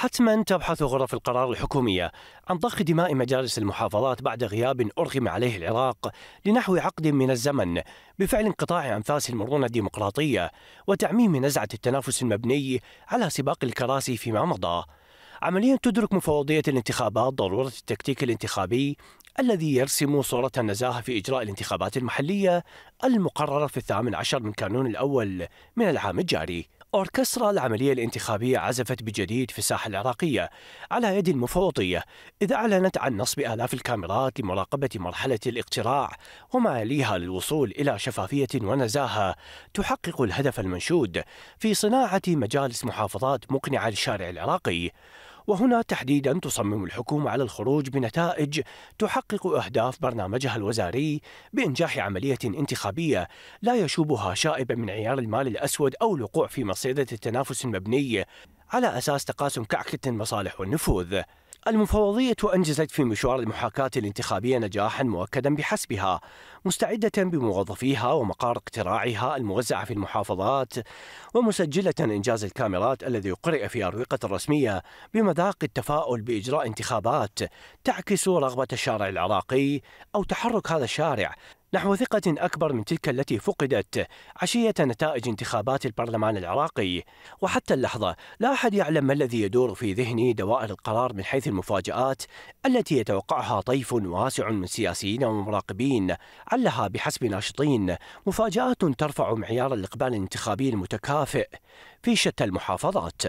حتما تبحث غرف القرار الحكومية عن ضخ دماء مجالس المحافظات بعد غياب أرغم عليه العراق لنحو عقد من الزمن بفعل انقطاع أنفاس المرونة الديمقراطية وتعميم نزعة التنافس المبني على سباق الكراسي فيما مضى عمليا تدرك مفوضية الانتخابات ضرورة التكتيك الانتخابي الذي يرسم صورة النزاهة في إجراء الانتخابات المحلية المقررة في الثامن عشر من كانون الأول من العام الجاري أوركسترا العملية الانتخابية عزفت بجديد في الساحة العراقية على يد المفوضية إذ أعلنت عن نصب آلاف الكاميرات لمراقبة مرحلة الاقتراع وما يليها للوصول إلى شفافية ونزاهة تحقق الهدف المنشود في صناعة مجالس محافظات مقنعة للشارع العراقي وهنا تحديدا تصمم الحكومة على الخروج بنتائج تحقق أهداف برنامجها الوزاري بإنجاح عملية انتخابية لا يشوبها شائبة من عيار المال الأسود أو الوقوع في مصيدة التنافس المبني على أساس تقاسم كعكة المصالح والنفوذ المفوضية أنجزت في مشوار المحاكاة الانتخابية نجاحا مؤكدا بحسبها مستعدة بموظفيها ومقار اقتراعها الموزعة في المحافظات ومسجلة إنجاز الكاميرات الذي قرئ في أروقة الرسمية بمذاق التفاؤل بإجراء انتخابات تعكس رغبة الشارع العراقي أو تحرك هذا الشارع نحو ثقة أكبر من تلك التي فقدت عشية نتائج انتخابات البرلمان العراقي وحتى اللحظة لا أحد يعلم ما الذي يدور في ذهن دوائر القرار من حيث المفاجآت التي يتوقعها طيف واسع من سياسيين ومراقبين علها بحسب ناشطين مفاجآت ترفع معيار الإقبال الانتخابي المتكافئ في شتى المحافظات